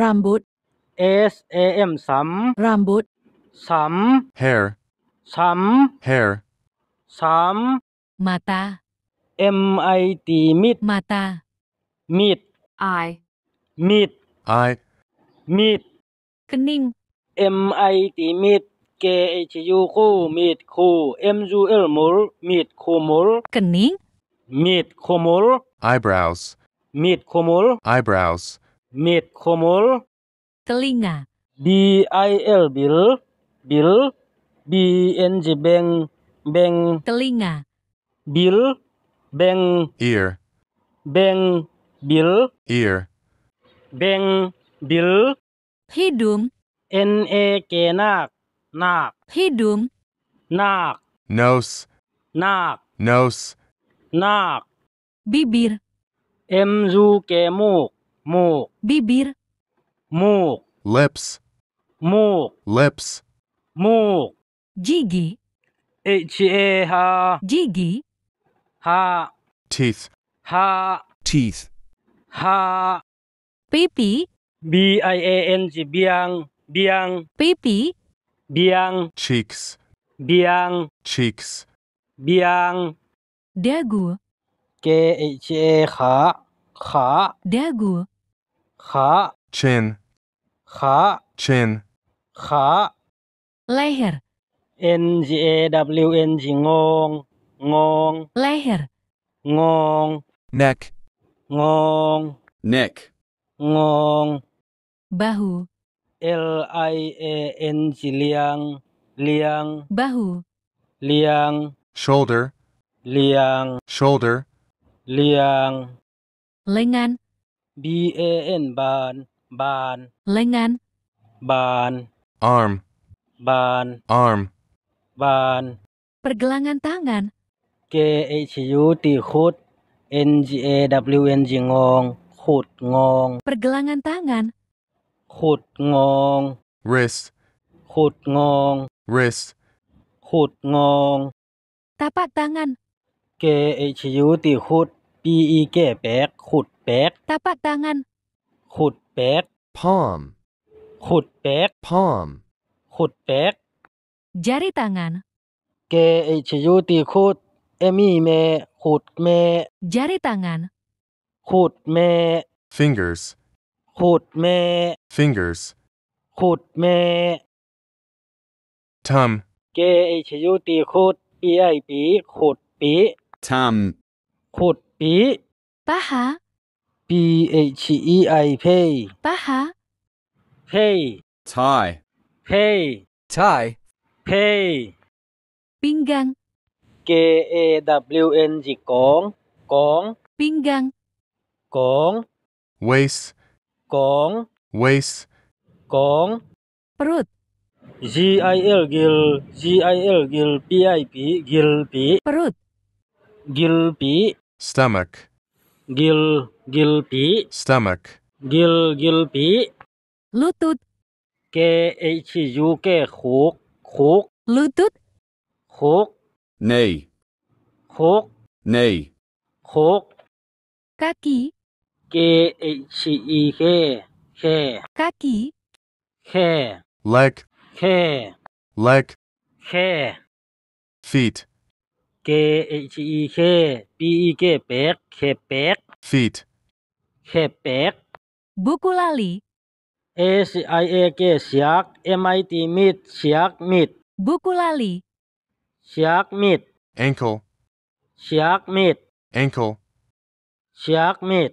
รัมบุตร S A M สัมรัมบุตสัม hair สัม hair สัม mata M I T มิด mata มิด I มิด I มิด k น n i n g M I T มิด K H U คู่มิดคู่ M U L มูลมิดคู่มูล k น n i n g มิดคู่มูล eyebrows มิดคู่มูล eyebrows mit telinga b i l bil bil b n g beng beng telinga bil beng ear beng bil ear beng bil hidung n e k nak nak hidung nak nose nak nose nak bibir m u k muk bibir, Бибир. lips, Лепс. lips, Лепс. E, e, h h Эчеха. Gigi. Ha. Teeth. Ha. Teeth. Ha. Pipi. B I A e, N G biang biang. Pipi. Biang. Cheeks. Biang. Cheeks. Biang. Dagu. k h e h Ha. Dagu ha Chin. ha Chin. ha Leher. N G A e W N G ngong ngong. Leher. Ngong. Neck. Ngong. Neck. Ngong. Bahu. L I A e N G liang liang. Bahu. Liang. Shoulder. Liang. Shoulder. Liang. Lengan. B A N ban ban lengan ban arm ban arm ban pergelangan tangan K H U T hut N G A W N G ngong hut ngong pergelangan tangan hut ngong wrist hut ngong wrist hut ngong tapak tangan K H U T hut P E K pek hut pek tapak tangan ขุดเป๊ก palm ขุดเป๊ก palm ขุดเป๊ก jari tangan เกไอชิยูตีขุดเอมี่เมขุดเม jari tangan ขุดเม fingers ขุดเม fingers ขุดเม tum เกไอชิยูตีขุดปีไอปีขุดปี tum ขุดปี paha P H E I pay pay tie pay tie pay pinggang K A W N G Kong. Kong. pinggang Kong. waist Kong. waist Kong. perut G I L gil G I L gil P I P gil P perut gil P stomach gil Gilpi. Stomach. Gil guilty. Lutut. K H U K hook hook. Lutut. Hook. Nay. Hook. Nay. Hook. Kaki. K H E K K. Kaki. K. Leg. K. Leg. K. Feet. K H E K B E K back K back. Feet. hepek, buku lali, e i e k siak, m i t mit siak mit, buku lali, siak mit, ankle, siak mit, ankle, siak mit.